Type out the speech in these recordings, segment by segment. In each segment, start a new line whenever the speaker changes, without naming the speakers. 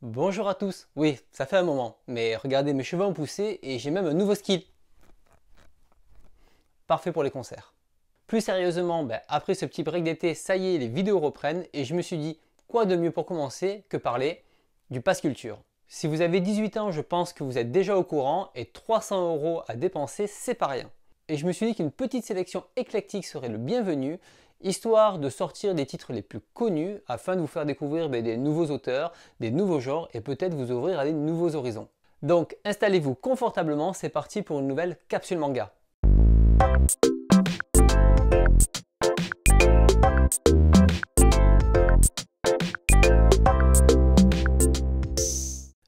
Bonjour à tous, oui ça fait un moment, mais regardez mes cheveux ont poussé et j'ai même un nouveau skill. Parfait pour les concerts. Plus sérieusement, ben, après ce petit break d'été, ça y est, les vidéos reprennent et je me suis dit, quoi de mieux pour commencer que parler du pass culture. Si vous avez 18 ans, je pense que vous êtes déjà au courant et 300 euros à dépenser, c'est pas rien. Et je me suis dit qu'une petite sélection éclectique serait le bienvenu histoire de sortir des titres les plus connus afin de vous faire découvrir ben, des nouveaux auteurs, des nouveaux genres et peut-être vous ouvrir à des nouveaux horizons. Donc installez-vous confortablement, c'est parti pour une nouvelle capsule manga.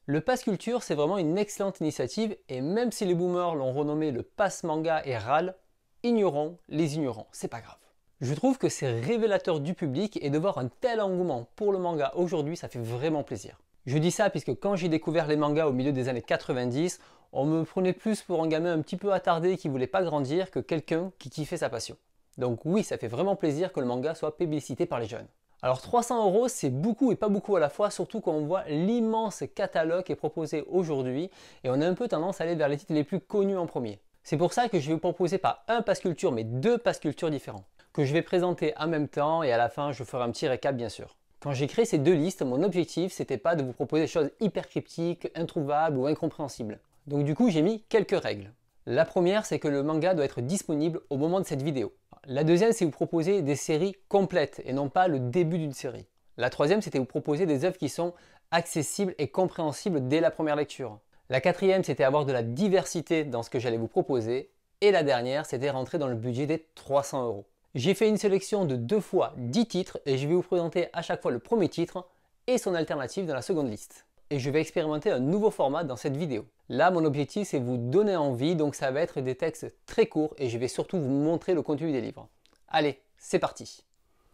Le Pass Culture, c'est vraiment une excellente initiative et même si les boomers l'ont renommé le Pass Manga et RAL, ignorons les ignorants, c'est pas grave. Je trouve que c'est révélateur du public et de voir un tel engouement pour le manga aujourd'hui, ça fait vraiment plaisir. Je dis ça puisque quand j'ai découvert les mangas au milieu des années 90, on me prenait plus pour un gamin un petit peu attardé qui voulait pas grandir que quelqu'un qui kiffait sa passion. Donc oui, ça fait vraiment plaisir que le manga soit publicité par les jeunes. Alors 300 euros, c'est beaucoup et pas beaucoup à la fois, surtout quand on voit l'immense catalogue qui est proposé aujourd'hui et on a un peu tendance à aller vers les titres les plus connus en premier. C'est pour ça que je vais vous proposer pas un passe culture mais deux passe culture différents que je vais présenter en même temps et à la fin je ferai un petit récap bien sûr. Quand j'ai créé ces deux listes, mon objectif c'était pas de vous proposer des choses hyper cryptiques, introuvables ou incompréhensibles. Donc du coup j'ai mis quelques règles. La première c'est que le manga doit être disponible au moment de cette vidéo. La deuxième c'est vous proposer des séries complètes et non pas le début d'une série. La troisième c'était vous proposer des œuvres qui sont accessibles et compréhensibles dès la première lecture. La quatrième c'était avoir de la diversité dans ce que j'allais vous proposer. Et la dernière c'était rentrer dans le budget des 300 euros. J'ai fait une sélection de deux fois 10 titres et je vais vous présenter à chaque fois le premier titre et son alternative dans la seconde liste. Et je vais expérimenter un nouveau format dans cette vidéo. Là, mon objectif, c'est vous donner envie, donc ça va être des textes très courts et je vais surtout vous montrer le contenu des livres. Allez, c'est parti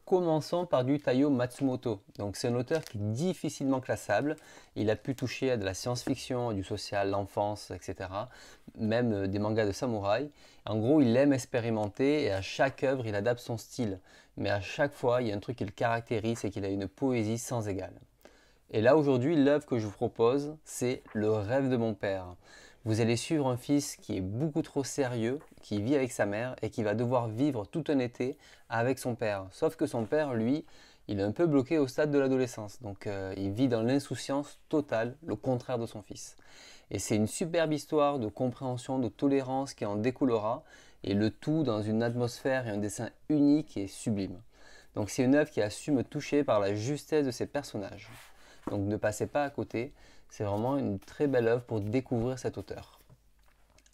commençons par du Taiyo Matsumoto. Donc c'est un auteur qui est difficilement classable. Il a pu toucher à de la science-fiction, du social, l'enfance, etc. Même euh, des mangas de samouraï. En gros, il aime expérimenter et à chaque œuvre, il adapte son style. Mais à chaque fois, il y a un truc qui le caractérise, c'est qu'il a une poésie sans égale. Et là aujourd'hui, l'œuvre que je vous propose, c'est Le rêve de mon père. Vous allez suivre un fils qui est beaucoup trop sérieux, qui vit avec sa mère et qui va devoir vivre tout un été avec son père. Sauf que son père, lui, il est un peu bloqué au stade de l'adolescence. Donc euh, il vit dans l'insouciance totale, le contraire de son fils. Et c'est une superbe histoire de compréhension, de tolérance qui en découlera, et le tout dans une atmosphère et un dessin unique et sublime. Donc c'est une œuvre qui a su me toucher par la justesse de ses personnages. Donc ne passez pas à côté. C'est vraiment une très belle œuvre pour découvrir cet auteur.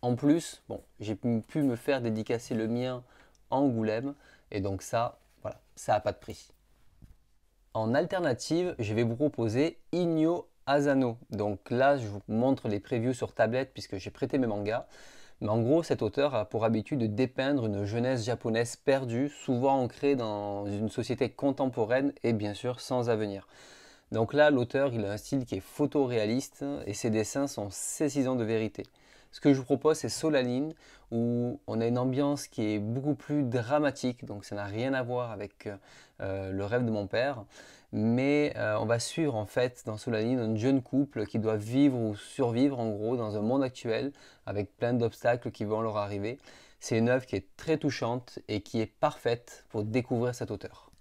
En plus, bon, j'ai pu me faire dédicacer le mien en Angoulême, et donc ça, voilà, ça n'a pas de prix. En alternative, je vais vous proposer Igno Asano. Donc là, je vous montre les previews sur tablette puisque j'ai prêté mes mangas. Mais en gros, cet auteur a pour habitude de dépeindre une jeunesse japonaise perdue, souvent ancrée dans une société contemporaine et bien sûr sans avenir. Donc là, l'auteur, il a un style qui est photoréaliste et ses dessins sont saisissants de vérité. Ce que je vous propose, c'est Solaline, où on a une ambiance qui est beaucoup plus dramatique, donc ça n'a rien à voir avec euh, euh, le rêve de mon père. Mais euh, on va suivre en fait dans Solaline un jeune couple qui doit vivre ou survivre en gros dans un monde actuel avec plein d'obstacles qui vont leur arriver. C'est une œuvre qui est très touchante et qui est parfaite pour découvrir cet auteur.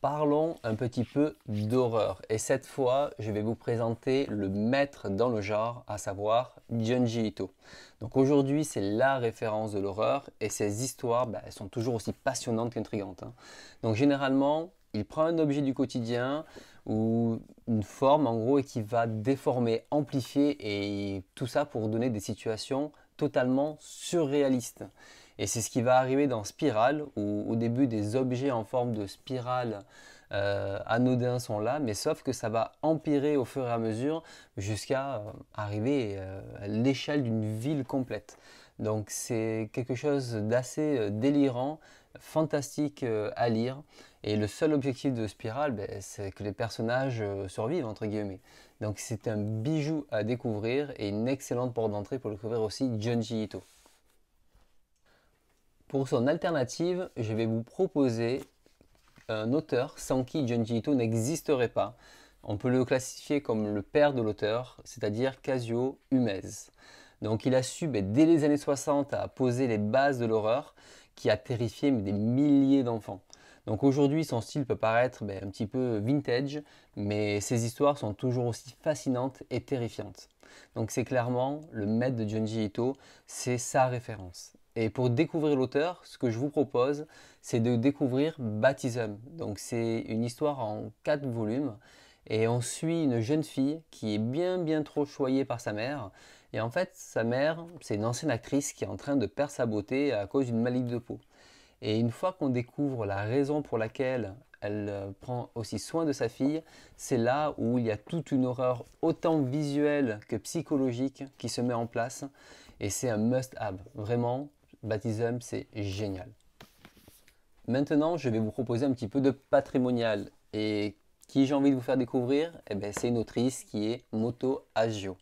Parlons un petit peu d'horreur. Et cette fois, je vais vous présenter le maître dans le genre, à savoir Junji Ito. Donc aujourd'hui, c'est la référence de l'horreur et ses histoires ben, elles sont toujours aussi passionnantes qu'intrigantes. Hein. Donc généralement, il prend un objet du quotidien ou une forme en gros et qui va déformer, amplifier et tout ça pour donner des situations totalement surréalistes. Et c'est ce qui va arriver dans Spirale, où au début des objets en forme de spirale euh, anodins sont là, mais sauf que ça va empirer au fur et à mesure jusqu'à euh, arriver euh, à l'échelle d'une ville complète. Donc c'est quelque chose d'assez euh, délirant, fantastique à lire. Et le seul objectif de Spiral, ben, c'est que les personnages survivent, entre guillemets. Donc c'est un bijou à découvrir et une excellente porte d'entrée pour découvrir aussi Junji Ito. Pour son alternative, je vais vous proposer un auteur sans qui Junji Ito n'existerait pas. On peut le classifier comme le père de l'auteur, c'est-à-dire Casio Humez. Donc il a su, dès les années 60, à poser les bases de l'horreur qui a terrifié des milliers d'enfants. Donc aujourd'hui, son style peut paraître ben, un petit peu vintage, mais ses histoires sont toujours aussi fascinantes et terrifiantes. Donc c'est clairement le maître de Junji Ito, c'est sa référence. Et pour découvrir l'auteur, ce que je vous propose, c'est de découvrir Baptism. Donc c'est une histoire en quatre volumes. Et on suit une jeune fille qui est bien bien trop choyée par sa mère. Et en fait, sa mère, c'est une ancienne actrice qui est en train de perdre sa beauté à cause d'une maladie de peau. Et une fois qu'on découvre la raison pour laquelle elle euh, prend aussi soin de sa fille, c'est là où il y a toute une horreur autant visuelle que psychologique qui se met en place. Et c'est un must-have. Vraiment, Baptism, c'est génial. Maintenant, je vais vous proposer un petit peu de patrimonial. Et qui j'ai envie de vous faire découvrir eh ben, C'est une autrice qui est Moto Agio.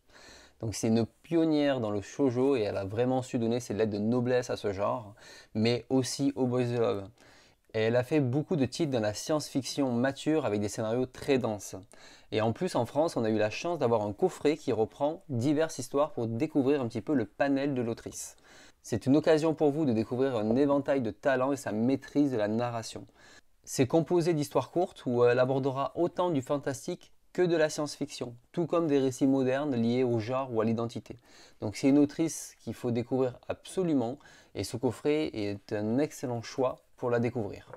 Donc c'est une pionnière dans le shojo et elle a vraiment su donner ses lettres de noblesse à ce genre, mais aussi au boys love. elle a fait beaucoup de titres dans la science-fiction mature avec des scénarios très denses. Et en plus en France, on a eu la chance d'avoir un coffret qui reprend diverses histoires pour découvrir un petit peu le panel de l'autrice. C'est une occasion pour vous de découvrir un éventail de talents et sa maîtrise de la narration. C'est composé d'histoires courtes où elle abordera autant du fantastique que de la science-fiction, tout comme des récits modernes liés au genre ou à l'identité. Donc c'est une autrice qu'il faut découvrir absolument et ce coffret est un excellent choix pour la découvrir.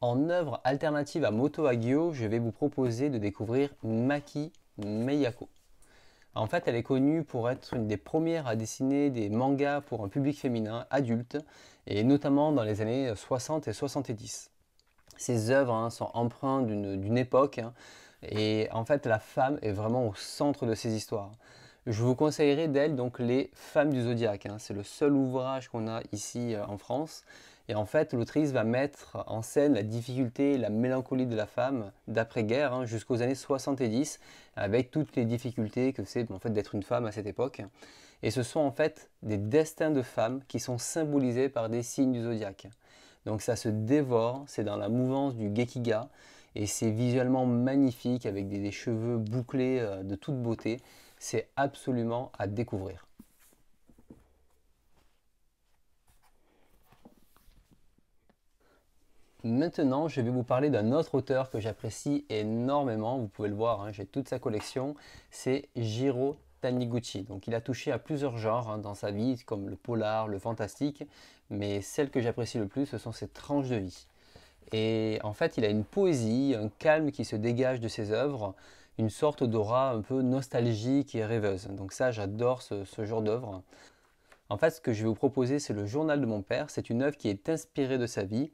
En œuvre alternative à Moto Agio, je vais vous proposer de découvrir Maki Meyako. En fait, elle est connue pour être une des premières à dessiner des mangas pour un public féminin adulte, et notamment dans les années 60 et 70. Ses œuvres hein, sont empreintes d'une époque, hein, et en fait, la femme est vraiment au centre de ces histoires. Je vous conseillerais d'elle donc Les Femmes du Zodiaque. Hein. C'est le seul ouvrage qu'on a ici euh, en France. Et en fait, l'autrice va mettre en scène la difficulté, la mélancolie de la femme d'après-guerre hein, jusqu'aux années 70, avec toutes les difficultés que c'est en fait, d'être une femme à cette époque. Et ce sont en fait des destins de femmes qui sont symbolisés par des signes du zodiaque. Donc ça se dévore, c'est dans la mouvance du Gekiga, et c'est visuellement magnifique avec des cheveux bouclés euh, de toute beauté. C'est absolument à découvrir. Maintenant, je vais vous parler d'un autre auteur que j'apprécie énormément. Vous pouvez le voir, hein, j'ai toute sa collection. C'est Jiro Taniguchi. Donc il a touché à plusieurs genres hein, dans sa vie, comme le polar, le fantastique, mais celle que j'apprécie le plus, ce sont ses tranches de vie. Et en fait, il a une poésie, un calme qui se dégage de ses œuvres, une sorte d'aura un peu nostalgique et rêveuse. Donc ça, j'adore ce, ce genre d'œuvre. En fait, ce que je vais vous proposer, c'est le journal de mon père. C'est une œuvre qui est inspirée de sa vie.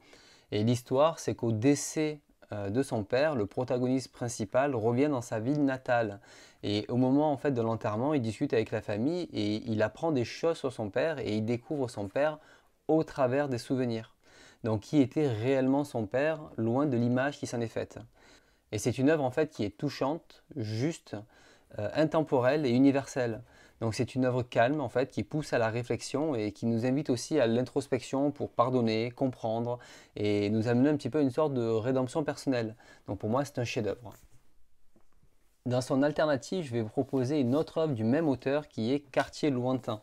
Et l'histoire, c'est qu'au décès euh, de son père, le protagoniste principal revient dans sa ville natale. Et au moment en fait de l'enterrement, il discute avec la famille et il apprend des choses sur son père et il découvre son père au travers des souvenirs. Donc qui était réellement son père, loin de l'image qui s'en est faite. Et c'est une œuvre en fait qui est touchante, juste, euh, intemporelle et universelle. Donc c'est une œuvre calme en fait qui pousse à la réflexion et qui nous invite aussi à l'introspection pour pardonner, comprendre et nous amener un petit peu à une sorte de rédemption personnelle. Donc pour moi c'est un chef-d'œuvre. Dans son alternative, je vais vous proposer une autre œuvre du même auteur qui est Quartier lointain.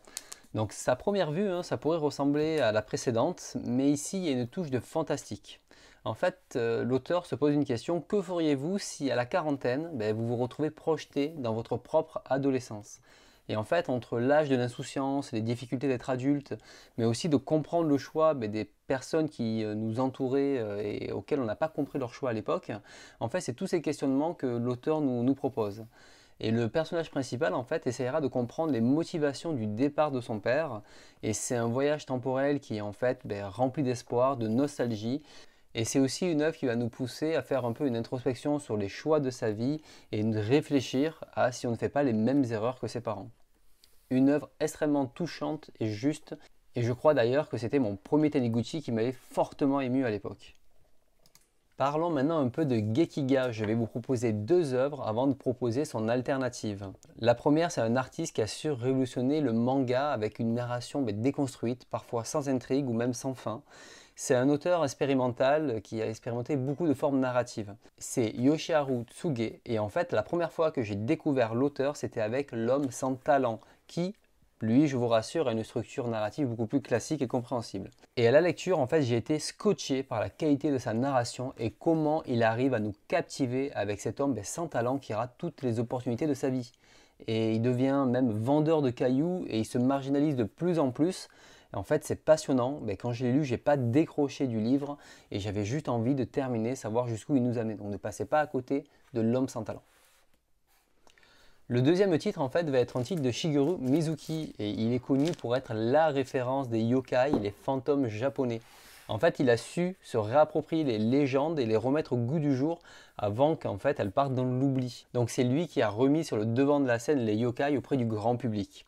Donc sa première vue, hein, ça pourrait ressembler à la précédente, mais ici il y a une touche de fantastique. En fait, euh, l'auteur se pose une question, que feriez-vous si à la quarantaine, ben, vous vous retrouvez projeté dans votre propre adolescence et en fait, entre l'âge de l'insouciance, les difficultés d'être adulte, mais aussi de comprendre le choix des personnes qui euh, nous entouraient euh, et auxquelles on n'a pas compris leur choix à l'époque, en fait, c'est tous ces questionnements que l'auteur nous, propose. Et le personnage principal, en fait, essaiera de comprendre les motivations du départ de son père. Et c'est un voyage temporel qui est en fait ben, rempli d'espoir, de nostalgie. Et c'est aussi une œuvre qui va nous pousser à faire un peu une introspection sur les choix de sa vie et de réfléchir à si on ne fait pas les mêmes erreurs que ses parents une œuvre extrêmement touchante et juste. Et je crois d'ailleurs que c'était mon premier Taniguchi qui m'avait fortement ému à l'époque. Parlons maintenant un peu de Gekiga. Je vais vous proposer deux œuvres avant de proposer son alternative. La première, c'est un artiste qui a su révolutionner le manga avec une narration déconstruite, parfois sans intrigue ou même sans fin. C'est un auteur expérimental qui a expérimenté beaucoup de formes narratives. C'est Yoshiharu Tsuge et en fait la première fois que j'ai découvert l'auteur c'était avec L'homme sans talent qui, lui, je vous rassure, a une structure narrative beaucoup plus classique et compréhensible. Et à la lecture, en fait, j'ai été scotché par la qualité de sa narration et comment il arrive à nous captiver avec cet homme ben, sans talent qui rate toutes les opportunités de sa vie. Et il devient même vendeur de cailloux et il se marginalise de plus en plus. en fait, c'est passionnant. Mais ben, quand je l'ai lu, j'ai pas décroché du livre et j'avais juste envie de terminer, savoir jusqu'où il nous amène. Donc ne passez pas à côté de l'homme sans talent. Le deuxième titre en fait va être un titre de Shigeru Mizuki et il est connu pour être la référence des yokai, les fantômes japonais. En fait, il a su se réapproprier les légendes et les remettre au goût du jour avant qu'en fait elles partent dans l'oubli. Donc c'est lui qui a remis sur le devant de la scène les yokai auprès du grand public.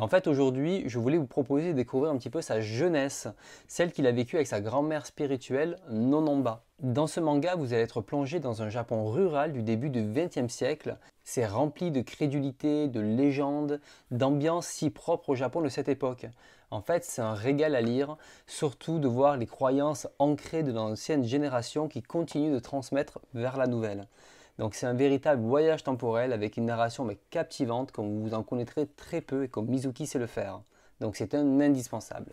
En fait, aujourd'hui, je voulais vous proposer de découvrir un petit peu sa jeunesse, celle qu'il a vécue avec sa grand-mère spirituelle, Nononba. Dans ce manga, vous allez être plongé dans un Japon rural du début du XXe siècle. C'est rempli de crédulité, de légendes, d'ambiance si propre au Japon de cette époque. En fait, c'est un régal à lire, surtout de voir les croyances ancrées de l'ancienne génération qui continuent de transmettre vers la nouvelle. Donc c'est un véritable voyage temporel avec une narration mais captivante comme vous en connaîtrez très peu et comme Mizuki sait le faire. Donc c'est un indispensable.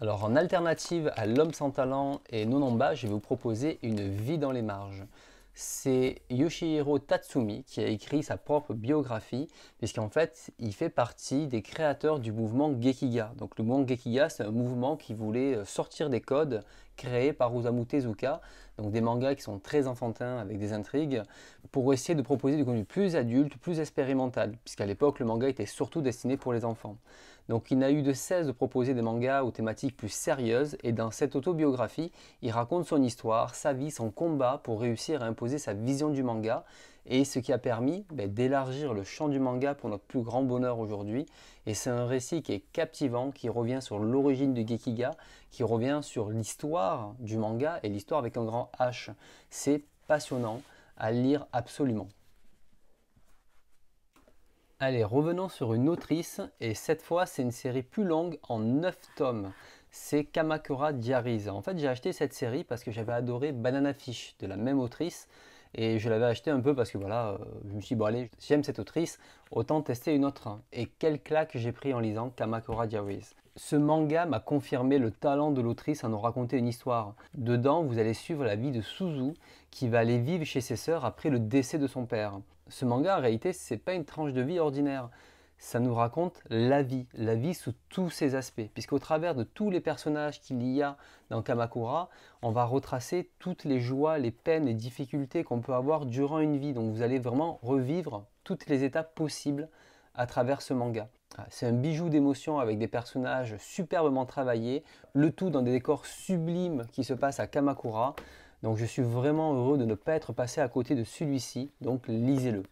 Alors en alternative à L'homme sans talent et bas je vais vous proposer Une vie dans les marges. C'est Yoshihiro Tatsumi qui a écrit sa propre biographie, puisqu'en fait, il fait partie des créateurs du mouvement Gekiga. Donc le mouvement Gekiga, c'est un mouvement qui voulait euh, sortir des codes, créé par Osamu Tezuka, donc des mangas qui sont très enfantins avec des intrigues, pour essayer de proposer du contenu plus adulte, plus expérimental, puisqu'à l'époque le manga était surtout destiné pour les enfants. Donc il n'a eu de cesse de proposer des mangas aux thématiques plus sérieuses et dans cette autobiographie, il raconte son histoire, sa vie, son combat pour réussir à imposer sa vision du manga et ce qui a permis ben, d'élargir le champ du manga pour notre plus grand bonheur aujourd'hui. Et c'est un récit qui est captivant, qui revient sur l'origine du Gekiga, qui revient sur l'histoire du manga et l'histoire avec un grand H. C'est passionnant à lire absolument. Allez, revenons sur une autrice, et cette fois c'est une série plus longue en 9 tomes. C'est Kamakura Diaries. En fait j'ai acheté cette série parce que j'avais adoré Banana Fish de la même autrice, et je l'avais acheté un peu parce que voilà, euh, je me suis dit bon allez, j'aime cette autrice, autant tester une autre. Et quel claque j'ai pris en lisant Kamakura Diaries. Ce manga m'a confirmé le talent de l'autrice à nous raconter une histoire. Dedans, vous allez suivre la vie de Suzu, qui va aller vivre chez ses sœurs après le décès de son père. Ce manga, en réalité, c'est pas une tranche de vie ordinaire. Ça nous raconte la vie, la vie sous tous ses aspects, puisqu'au travers de tous les personnages qu'il y a dans Kamakura, on va retracer toutes les joies, les peines, les difficultés qu'on peut avoir durant une vie. Donc vous allez vraiment revivre toutes les étapes possibles à travers ce manga. Ah, c'est un bijou d'émotion avec des personnages superbement travaillés, le tout dans des décors sublimes qui se passent à Kamakura. Donc je suis vraiment heureux de ne pas être passé à côté de celui-ci, donc lisez-le.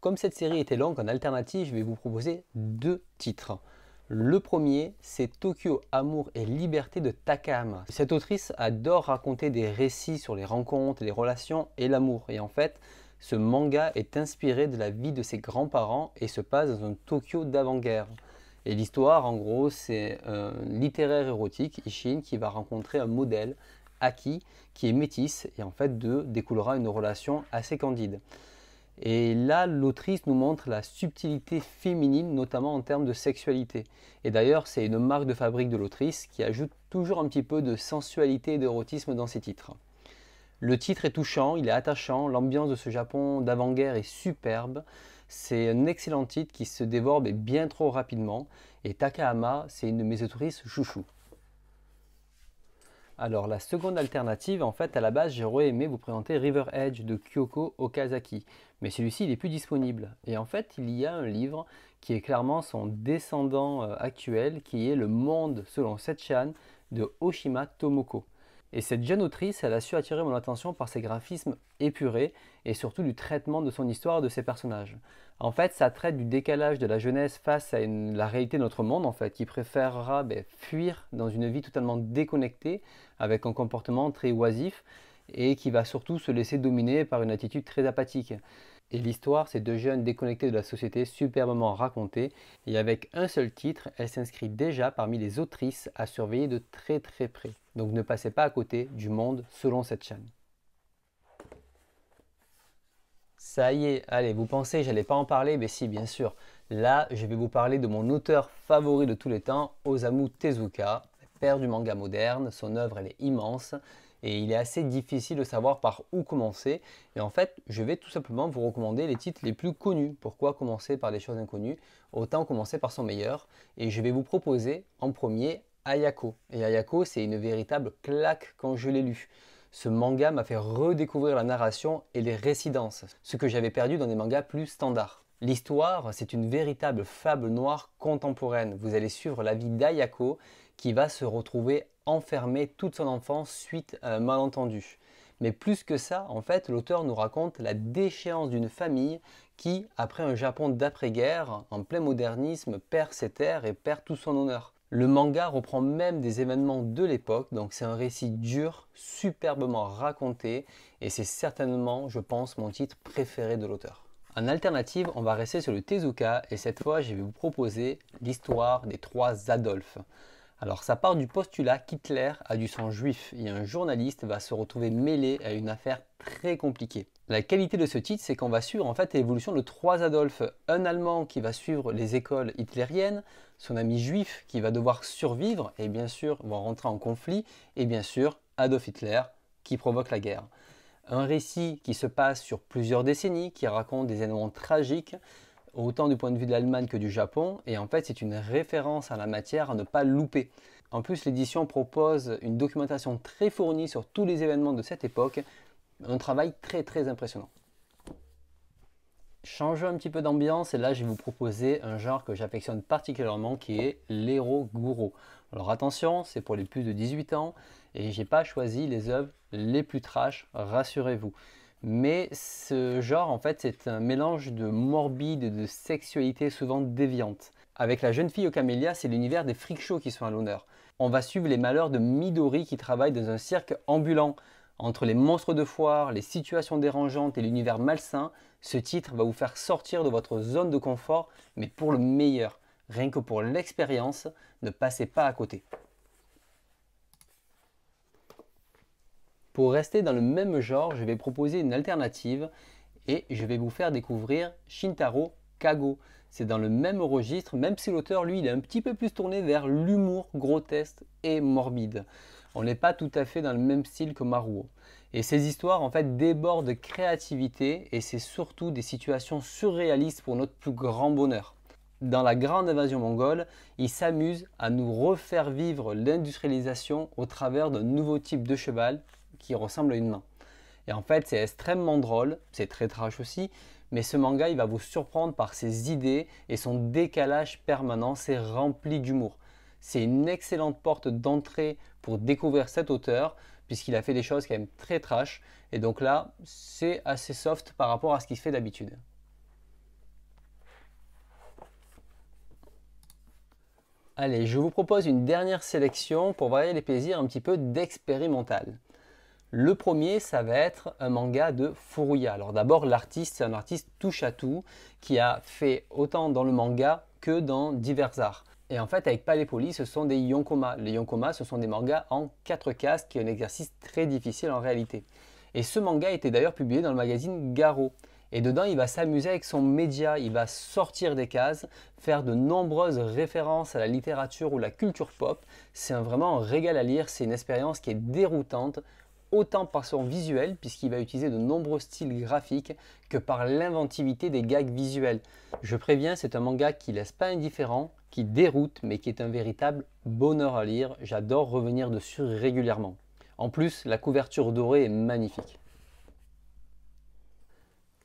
Comme cette série était longue, en alternative, je vais vous proposer deux titres. Le premier, c'est Tokyo Amour et Liberté de Takahama. Cette autrice adore raconter des récits sur les rencontres, les relations et l'amour. Et en fait, ce manga est inspiré de la vie de ses grands-parents et se passe dans un Tokyo d'avant-guerre. Et l'histoire, en gros, c'est un littéraire érotique, Ishin, qui va rencontrer un modèle, Aki, qui est métisse, et en fait, de découlera une relation assez candide. Et là, l'autrice nous montre la subtilité féminine, notamment en termes de sexualité. Et d'ailleurs, c'est une marque de fabrique de l'autrice qui ajoute toujours un petit peu de sensualité et d'érotisme dans ses titres. Le titre est touchant, il est attachant, l'ambiance de ce Japon d'avant-guerre est superbe. C'est un excellent titre qui se dévore bien trop rapidement. Et Takahama, c'est une de mes autrices chouchou. Alors la seconde alternative, en fait à la base j'aurais aimé vous présenter River Edge de Kyoko Okazaki, mais celui-ci il n'est plus disponible. Et en fait il y a un livre qui est clairement son descendant euh, actuel, qui est Le Monde selon Setchan de Oshima Tomoko. Et cette jeune autrice, elle a su attirer mon attention par ses graphismes épurés et surtout du traitement de son histoire et de ses personnages. En fait, ça traite du décalage de la jeunesse face à la réalité de notre monde, en fait, qui préférera ben, fuir dans une vie totalement déconnectée, avec un comportement très oisif, et qui va surtout se laisser dominer par une attitude très apathique. Et l'histoire, c'est deux jeunes déconnectés de la société, superbement racontée, et avec un seul titre, elle s'inscrit déjà parmi les autrices à surveiller de très très près. Donc ne passez pas à côté du monde selon cette chaîne. Ça y est, allez, vous pensez, j'allais pas en parler, mais si, bien sûr. Là, je vais vous parler de mon auteur favori de tous les temps, Osamu Tezuka, père du manga moderne. Son œuvre, elle est immense et il est assez difficile de savoir par où commencer. Et en fait, je vais tout simplement vous recommander les titres les plus connus. Pourquoi commencer par des choses inconnues Autant commencer par son meilleur. Et je vais vous proposer en premier Ayako. Et Ayako, c'est une véritable claque quand je l'ai lu. Ce manga m'a fait redécouvrir la narration et les résidences, ce que j'avais perdu dans des mangas plus standards. L'histoire, c'est une véritable fable noire contemporaine. Vous allez suivre la vie d'Ayako qui va se retrouver enfermée toute son enfance suite à un malentendu. Mais plus que ça, en fait, l'auteur nous raconte la déchéance d'une famille qui, après un Japon d'après-guerre, en plein modernisme, perd ses terres et perd tout son honneur. Le manga reprend même des événements de l'époque, donc c'est un récit dur, superbement raconté, et c'est certainement, je pense, mon titre préféré de l'auteur. En alternative, on va rester sur le Tezuka, et cette fois, je vais vous proposer l'histoire des trois Adolphes. Alors ça part du postulat qu'Hitler a du sang juif, et un journaliste va se retrouver mêlé à une affaire très compliquée la qualité de ce titre, c'est qu'on va suivre en fait l'évolution de trois Adolphes, Un Allemand qui va suivre les écoles hitlériennes, son ami juif qui va devoir survivre et bien sûr va rentrer en conflit, et bien sûr Adolf Hitler qui provoque la guerre. Un récit qui se passe sur plusieurs décennies, qui raconte des événements tragiques, autant du point de vue de l'Allemagne que du Japon, et en fait c'est une référence à la matière à ne pas louper. En plus, l'édition propose une documentation très fournie sur tous les événements de cette époque, un travail très très impressionnant. Changeons un petit peu d'ambiance et là je vais vous proposer un genre que j'affectionne particulièrement qui est lhéro Gouro. Alors attention, c'est pour les plus de 18 ans et j'ai pas choisi les œuvres les plus trash, rassurez-vous. Mais ce genre en fait c'est un mélange de morbide et de sexualité souvent déviante. Avec la jeune fille au camélia, c'est l'univers des freak qui sont à l'honneur. On va suivre les malheurs de Midori qui travaille dans un cirque ambulant. Entre les monstres de foire, les situations dérangeantes et l'univers malsain, ce titre va vous faire sortir de votre zone de confort, mais pour le meilleur. Rien que pour l'expérience, ne passez pas à côté. Pour rester dans le même genre, je vais proposer une alternative et je vais vous faire découvrir Shintaro Kago. C'est dans le même registre, même si l'auteur, lui, il est un petit peu plus tourné vers l'humour grotesque et morbide on n'est pas tout à fait dans le même style que Maruo. Et ces histoires en fait débordent de créativité et c'est surtout des situations surréalistes pour notre plus grand bonheur. Dans la grande invasion mongole, il s'amuse à nous refaire vivre l'industrialisation au travers d'un nouveau type de cheval qui ressemble à une main. Et en fait, c'est extrêmement drôle, c'est très trash aussi, mais ce manga, il va vous surprendre par ses idées et son décalage permanent, c'est rempli d'humour. C'est une excellente porte d'entrée pour découvrir cet auteur, puisqu'il a fait des choses quand même très trash. Et donc là, c'est assez soft par rapport à ce qu'il fait d'habitude. Allez, je vous propose une dernière sélection pour varier les plaisirs un petit peu d'expérimental. Le premier, ça va être un manga de Furuya. Alors d'abord, l'artiste, c'est un artiste touche à tout qui a fait autant dans le manga que dans divers arts. Et en fait, avec Polis, ce sont des yonkoma. Les yonkoma, ce sont des mangas en 4 cases, qui est un exercice très difficile en réalité. Et ce manga était d'ailleurs publié dans le magazine Garo. Et dedans, il va s'amuser avec son média, il va sortir des cases, faire de nombreuses références à la littérature ou la culture pop. C'est vraiment un régal à lire, c'est une expérience qui est déroutante, autant par son visuel, puisqu'il va utiliser de nombreux styles graphiques, que par l'inventivité des gags visuels. Je préviens, c'est un manga qui laisse pas indifférent, qui déroute mais qui est un véritable bonheur à lire. J'adore revenir dessus régulièrement. En plus, la couverture dorée est magnifique.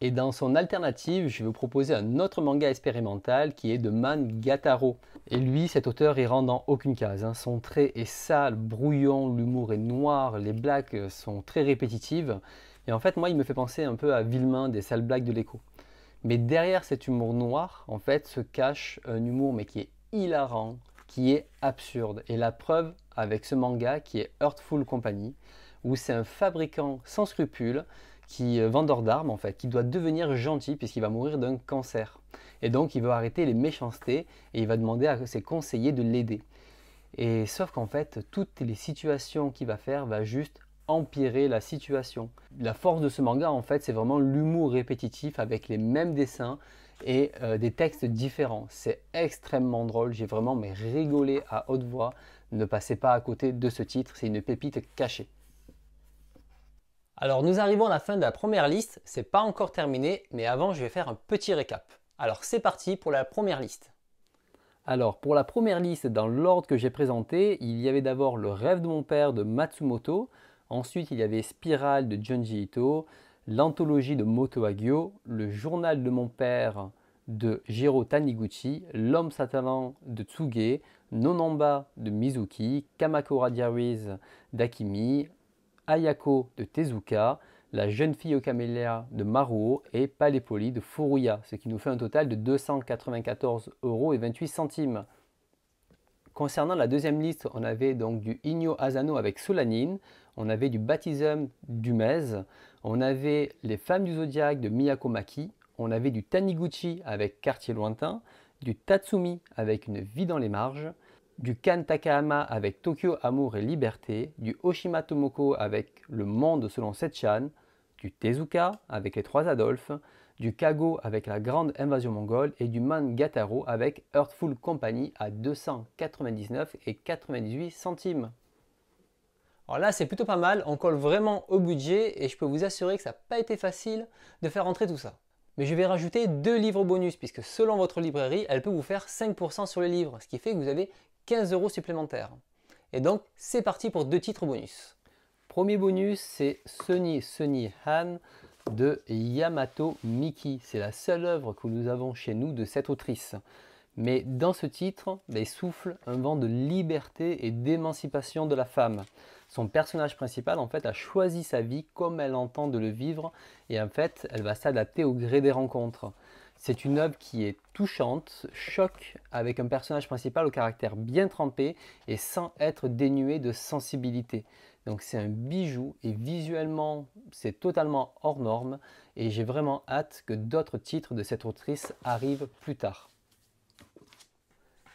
Et dans son alternative, je vais vous proposer un autre manga expérimental qui est de Man Gataro. Et lui, cet auteur, il rentre dans aucune case. Hein. Son trait est sale, brouillon, l'humour est noir, les blagues sont très répétitives. Et en fait, moi, il me fait penser un peu à Villemain des sales blagues de l'écho. Mais derrière cet humour noir, en fait, se cache un humour mais qui est hilarant, qui est absurde. Et la preuve avec ce manga qui est Heartful Company, où c'est un fabricant sans scrupules qui euh, vendeur d'armes en fait, qui doit devenir gentil puisqu'il va mourir d'un cancer. Et donc il veut arrêter les méchancetés et il va demander à ses conseillers de l'aider. Et sauf qu'en fait, toutes les situations qu'il va faire va juste empirer la situation. La force de ce manga en fait, c'est vraiment l'humour répétitif avec les mêmes dessins, et euh, des textes différents. C'est extrêmement drôle, j'ai vraiment mais rigolé à haute voix. Ne passez pas à côté de ce titre, c'est une pépite cachée. Alors nous arrivons à la fin de la première liste, c'est pas encore terminé, mais avant je vais faire un petit récap. Alors c'est parti pour la première liste. Alors pour la première liste, dans l'ordre que j'ai présenté, il y avait d'abord Le rêve de mon père de Matsumoto, ensuite il y avait Spirale de Junji Ito, l'anthologie de Moto Hagio, le journal de mon père de Jiro Taniguchi, L'homme satan de Tsuge, Nonamba de Mizuki, Kamakura Diaries d'Akimi, Ayako de Tezuka, La jeune fille au camélia de Maruo et Palépoli de Furuya, ce qui nous fait un total de 294,28€. euros Concernant la deuxième liste, on avait donc du Inyo Asano avec Solanin, on avait du Baptism mez. On avait Les Femmes du Zodiaque de Miyako Maki, on avait du Taniguchi avec Quartier Lointain, du Tatsumi avec Une vie dans les marges, du Kan Takahama avec Tokyo Amour et Liberté, du Oshima Tomoko avec Le Monde selon Setchan, du Tezuka avec Les Trois Adolphes, du Kago avec La Grande Invasion Mongole et du Mangataro avec Earthful Company à 299 et 98 centimes. Alors là, c'est plutôt pas mal, on colle vraiment au budget et je peux vous assurer que ça n'a pas été facile de faire entrer tout ça. Mais je vais rajouter deux livres bonus puisque selon votre librairie, elle peut vous faire 5% sur les livres, ce qui fait que vous avez 15 euros supplémentaires. Et donc, c'est parti pour deux titres bonus. Premier bonus, c'est Sunny Sunny Han de Yamato Miki. C'est la seule œuvre que nous avons chez nous de cette autrice. Mais dans ce titre, ben, il souffle un vent de liberté et d'émancipation de la femme son personnage principal en fait a choisi sa vie comme elle entend de le vivre et en fait elle va s'adapter au gré des rencontres. C'est une œuvre qui est touchante, choc, avec un personnage principal au caractère bien trempé et sans être dénué de sensibilité. Donc c'est un bijou et visuellement c'est totalement hors norme et j'ai vraiment hâte que d'autres titres de cette autrice arrivent plus tard.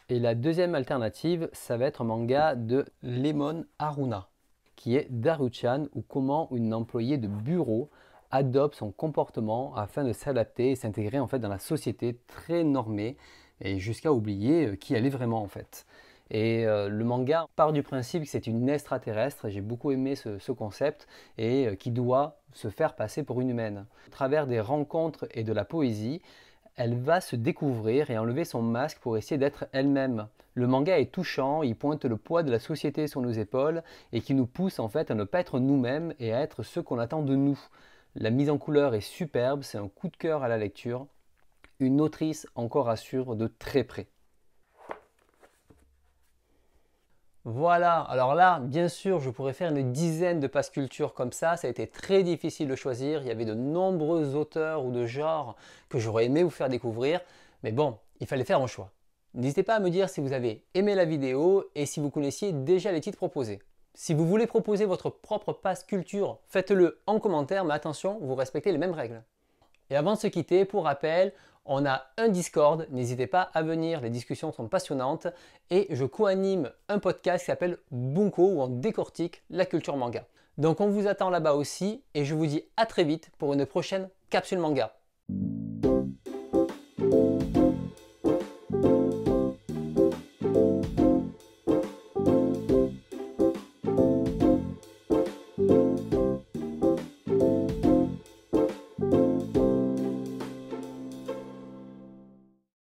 Et la deuxième alternative, ça va être manga de Lemon Haruna qui est Daruchan ou comment une employée de bureau adopte son comportement afin de s'adapter et s'intégrer en fait dans la société très normée et jusqu'à oublier euh, qui elle est vraiment en fait. Et euh, le manga part du principe que c'est une extraterrestre, j'ai beaucoup aimé ce, concept, et euh, qui doit se faire passer pour une humaine. Au travers des rencontres et de la poésie, elle va se découvrir et enlever son masque pour essayer d'être elle-même. Le manga est touchant, il pointe le poids de la société sur nos épaules et qui nous pousse en fait à ne pas être nous-mêmes et à être ce qu'on attend de nous. La mise en couleur est superbe, c'est un coup de cœur à la lecture. Une autrice encore assure de très près. Voilà, alors là, bien sûr, je pourrais faire une dizaine de passes culture comme ça. Ça a été très difficile de choisir. Il y avait de nombreux auteurs ou de genres que j'aurais aimé vous faire découvrir. Mais bon, il fallait faire un choix. N'hésitez pas à me dire si vous avez aimé la vidéo et si vous connaissiez déjà les titres proposés. Si vous voulez proposer votre propre passe culture, faites-le en commentaire, mais attention, vous respectez les mêmes règles. Et avant de se quitter, pour rappel, on a un Discord, n'hésitez pas à venir, les discussions sont passionnantes. Et je co-anime un podcast qui s'appelle Bunko où on décortique la culture manga. Donc on vous attend là-bas aussi et je vous dis à très vite pour une prochaine capsule manga.